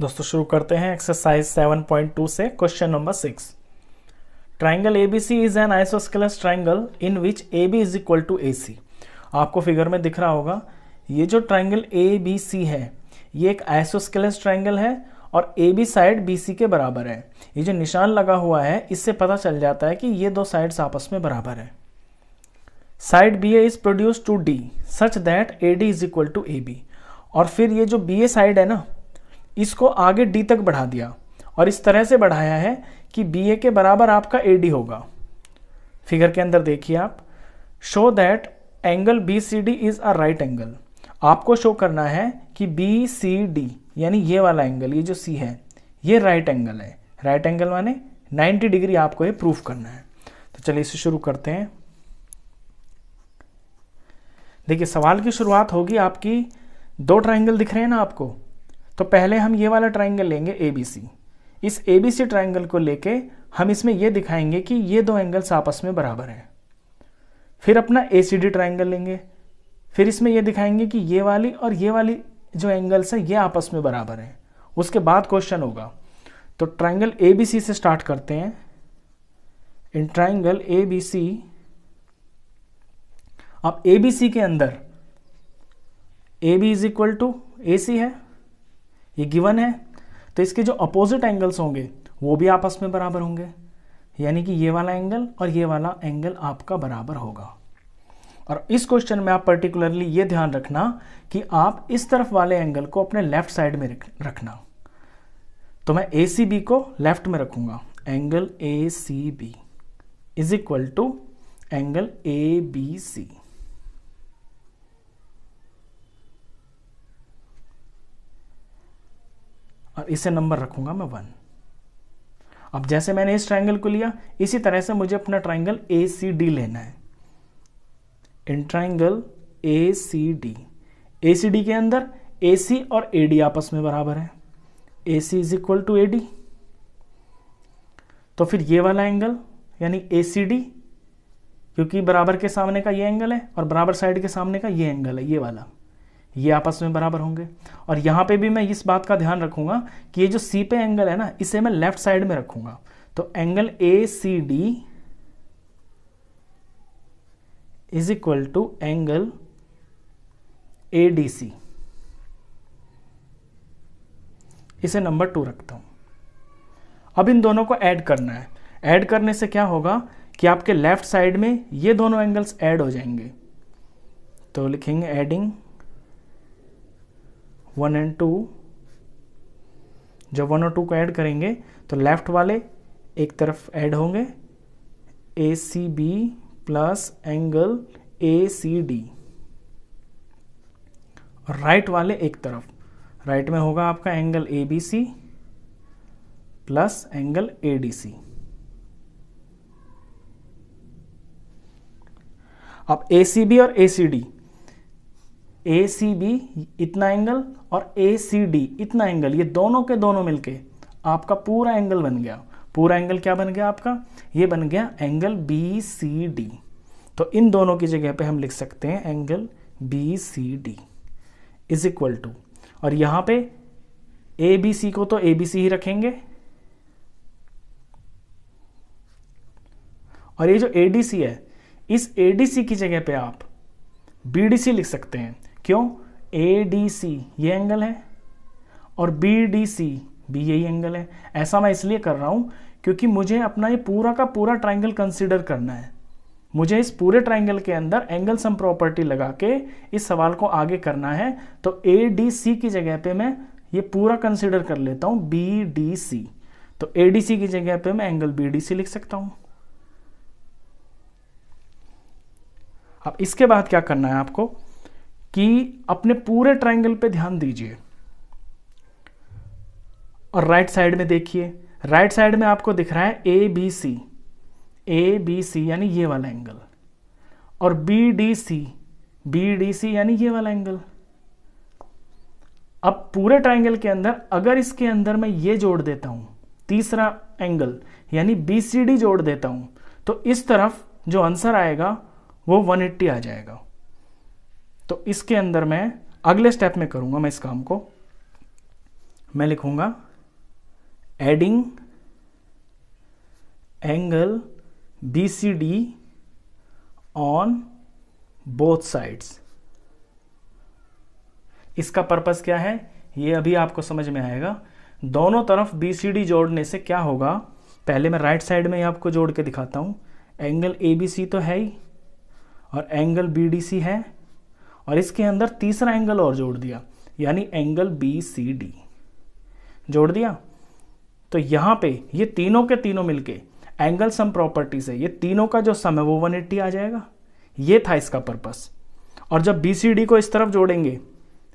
दोस्तों शुरू करते हैं एक्सरसाइज 7.2 से question number six triangle A B C is an isosceles triangle in which A B is equal to A C आपको figure में दिख रहा होगा ये जो ट्राइंगल ए बी सी है ये एक आइसोस्केलस ट्राइंगल है और A B side B C के बराबर है ये जो निशान लगा हुआ है इससे पता चल जाता है कि ये दो साइड्स आपस में बराबर है side B A is produce to D such that A D is equal to A B और फिर ये जो बी ए साइड है ना इसको आगे डी तक बढ़ा दिया और इस तरह से बढ़ाया है कि बी ए के बराबर आपका ए डी होगा फिगर के अंदर देखिए आप show that angle B C D is a right angle आपको शो करना है कि बी सी डी यानी ये वाला एंगल ये जो सी है ये राइट एंगल है राइट एंगल माने 90 डिग्री आपको ये प्रूफ करना है तो चलिए इसे शुरू करते हैं देखिए सवाल की शुरुआत होगी आपकी दो ट्राइंगल दिख रहे हैं ना आपको तो पहले हम ये वाला ट्राइंगल लेंगे ए बी सी इस ए बी सी ट्राइंगल को लेके हम इसमें ये दिखाएंगे कि ये दो एंगल्स आपस में बराबर हैं फिर अपना ए सी डी ट्राइंगल लेंगे फिर इसमें यह दिखाएंगे कि ये वाली और ये वाली जो एंगल्स हैं ये आपस में बराबर हैं उसके बाद क्वेश्चन होगा तो ट्राइंगल ए बी सी से स्टार्ट करते हैं इन ट्राइंगल ए बी सी अब ए बी सी के अंदर A B is equal to A C है ये गिवन है तो इसके जो अपोजिट एंगल्स होंगे वो भी आपस में बराबर होंगे यानी कि ये वाला एंगल और ये वाला एंगल आपका बराबर होगा और इस क्वेश्चन में आप पर्टिकुलरली ये ध्यान रखना कि आप इस तरफ वाले एंगल को अपने लेफ्ट साइड में रखना तो मैं ए सी बी को लेफ्ट में रखूंगा angle A C B is equal to angle A B C और इसे नंबर रखूंगा मैं वन अब जैसे मैंने इस ट्राइंगल को लिया इसी तरह से मुझे अपना ट्राइंगल ए सी डी लेना है in triangle A C D A C D के अंदर ए सी और ए डी आपस में बराबर है A C is equal to A D तो फिर ये वाला एंगल यानी ए सी डी क्योंकि बराबर के सामने का ये एंगल है और बराबर साइड के सामने का ये एंगल है ये वाला ये आपस में बराबर होंगे और यहाँ पे भी मैं इस बात का ध्यान रखूंगा कि ये जो सी पे एंगल है ना इसे मैं लेफ्ट साइड में रखूंगा तो angle A C D is equal to angle A D C इसे नंबर टू रखता हूं अब इन दोनों को ऐड करना है ऐड करने से क्या होगा कि आपके लेफ्ट साइड में ये दोनों एंगल्स ऐड हो जाएंगे तो लिखेंगे एडिंग वन एंड टू जब वन और टू को ऐड करेंगे तो लेफ्ट वाले एक तरफ ऐड होंगे A C B plus angle A C D और राइट वाले एक तरफ राइट में होगा आपका angle A B C plus angle A D C अब ए सी बी और A C D A C B इतना एंगल और ए सी डी इतना एंगल ये दोनों के दोनों मिलके आपका पूरा एंगल बन गया पूरा एंगल क्या बन गया आपका ये बन गया एंगल बी सी डी तो इन दोनों की जगह पे हम लिख सकते हैं angle B C D is equal to और यहाँ पे ए बी सी को तो ए बी सी ही रखेंगे और ये जो ए डी सी है इस ए डी सी की जगह पे आप बी डी सी लिख सकते हैं क्यों ए डी सी ये एंगल है और बी डी सी भी यही एंगल है ऐसा मैं इसलिए कर रहा हूँ क्योंकि मुझे अपना ये पूरा का पूरा ट्राइंगल कंसिडर करना है मुझे इस पूरे ट्राइंगल के अंदर एंगल सम प्रॉपर्टी लगा के इस सवाल को आगे करना है तो ए डी सी की जगह पे मैं ये पूरा कंसिडर कर लेता हूँ बी डी सी तो ए डी सी की जगह पे मैं एंगल बी डी सी लिख सकता हूँ अब इसके बाद क्या करना है आपको कि अपने पूरे ट्राइंगल पे ध्यान दीजिए और राइट साइड में देखिए राइट साइड में आपको दिख रहा है ए बी सी ए बी सी यानी ये वाला एंगल और B D C B D C यानी ये वाला एंगल अब पूरे ट्राइंगल के अंदर अगर इसके अंदर मैं ये जोड़ देता हूं तीसरा एंगल यानी बी सी डी जोड़ देता हूं तो इस तरफ जो आंसर आएगा वो 180 आ जाएगा तो इसके अंदर मैं अगले स्टेप में करूंगा मैं इस काम को मैं लिखूंगा adding angle B C D on both sides इसका पर्पस क्या है ये अभी आपको समझ में आएगा दोनों तरफ बी सी डी जोड़ने से क्या होगा पहले मैं राइट साइड में ही आपको जोड़ के दिखाता हूँ एंगल ए बी सी तो है ही और एंगल बी डी सी है और इसके अंदर तीसरा एंगल और जोड़ दिया यानी एंगल बी सी डी जोड़ दिया तो यहां पे ये तीनों के तीनों मिलके एंगल सम प्रॉपर्टी से ये तीनों का जो सम है वो 180 आ जाएगा ये था इसका पर्पस और जब बी सी डी को इस तरफ जोड़ेंगे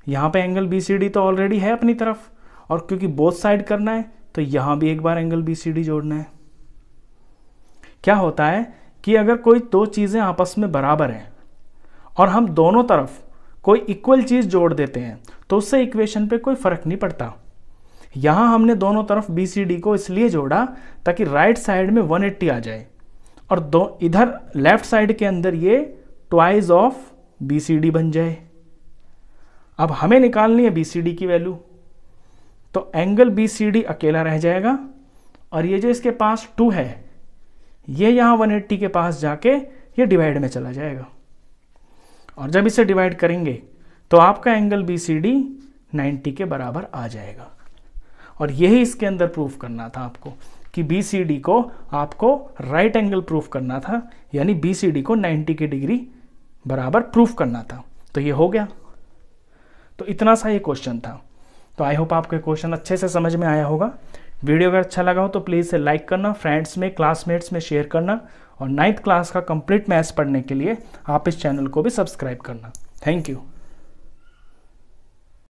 यहां पे एंगल बी सी डी तो ऑलरेडी है अपनी तरफ और क्योंकि बोथ साइड करना है तो यहां भी एक बार एंगल बी सी डी जोड़ना है क्या होता है कि अगर कोई दो चीज़ें आपस में बराबर है और हम दोनों तरफ कोई इक्वल चीज़ जोड़ देते हैं तो उससे इक्वेशन पे कोई फ़र्क नहीं पड़ता यहां हमने दोनों तरफ बी सी डी को इसलिए जोड़ा ताकि राइट साइड में 180 आ जाए और दो इधर लेफ्ट साइड के अंदर ये twice of B C D बन जाए अब हमें निकालनी है बी सी डी की वैल्यू तो एंगल बी सी डी अकेला रह जाएगा और ये जो इसके पास टू है ये यहाँ 180 के पास जाके ये डिवाइड में चला जाएगा और जब इसे डिवाइड करेंगे तो आपका angle B C D ninety के बराबर आ जाएगा और यही इसके अंदर प्रूफ करना था आपको कि बी सी डी को आपको राइट एंगल प्रूफ करना था यानी बी सी डी को नाइन्टी के डिग्री बराबर प्रूफ करना था तो ये हो गया तो इतना सा ये क्वेश्चन था तो आई होप आपको क्वेश्चन अच्छे से समझ में आया होगा वीडियो अगर अच्छा लगा हो तो प्लीज़ इसे लाइक करना फ्रेंड्स में क्लासमेट्स में शेयर करना और नाइन्थ क्लास का कंप्लीट मैथ्स पढ़ने के लिए आप इस चैनल को भी सब्सक्राइब करना थैंक यू